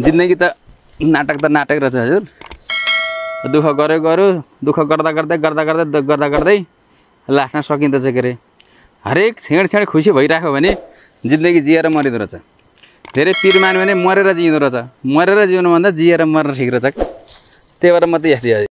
जिन्दगी त नाटक त नाटक रहेछ हजुर दुःख गऱ्यो गऱ्यो दुःख गर्दा गर्दै गर्दा गर्दै गर्दा गर्दै लास्टमा सकिँदैछ के अरे हरेक छेड छेड खुसी भइरहेको भने जिन्दगी जिएर मरिँदो रहेछ धेरै पिर मान्यो भने मरेर जिउँदो रहेछ मरेर जिउनुभन्दा जिएर मर्न ठिक रहेछ त्यही भएर मात्रै याद